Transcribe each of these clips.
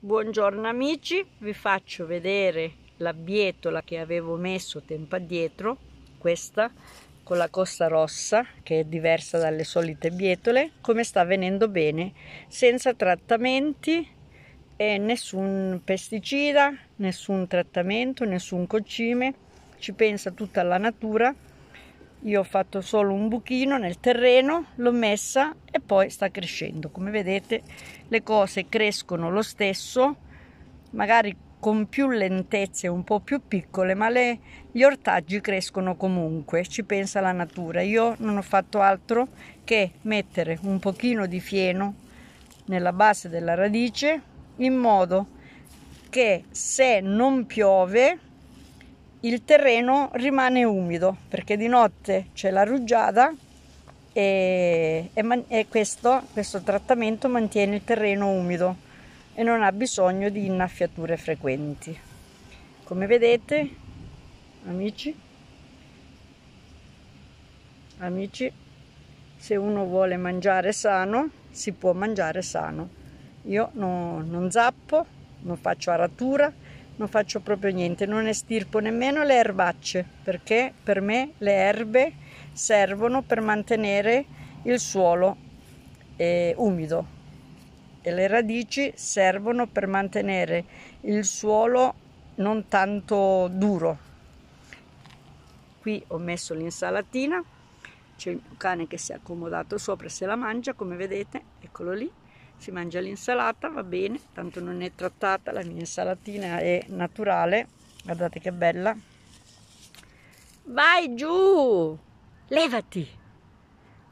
Buongiorno amici, vi faccio vedere la bietola che avevo messo tempo addietro, questa con la costa rossa che è diversa dalle solite bietole, come sta venendo bene, senza trattamenti e nessun pesticida, nessun trattamento, nessun concime, ci pensa tutta la natura io ho fatto solo un buchino nel terreno l'ho messa e poi sta crescendo come vedete le cose crescono lo stesso magari con più lentezze un po' più piccole ma le, gli ortaggi crescono comunque ci pensa la natura io non ho fatto altro che mettere un pochino di fieno nella base della radice in modo che se non piove il terreno rimane umido perché di notte c'è la rugiada e, e, e questo, questo trattamento mantiene il terreno umido e non ha bisogno di innaffiature frequenti. Come vedete, amici, amici, se uno vuole mangiare sano, si può mangiare sano. Io no, non zappo, non faccio aratura, non faccio proprio niente, non estirpo nemmeno le erbacce perché per me le erbe servono per mantenere il suolo eh, umido e le radici servono per mantenere il suolo non tanto duro. Qui ho messo l'insalatina, c'è il cane che si è accomodato sopra e se la mangia, come vedete, eccolo lì si mangia l'insalata, va bene, tanto non è trattata, la mia insalatina è naturale, guardate che bella. Vai giù, levati.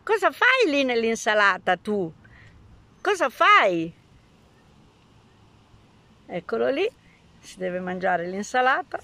Cosa fai lì nell'insalata tu? Cosa fai? Eccolo lì, si deve mangiare l'insalata.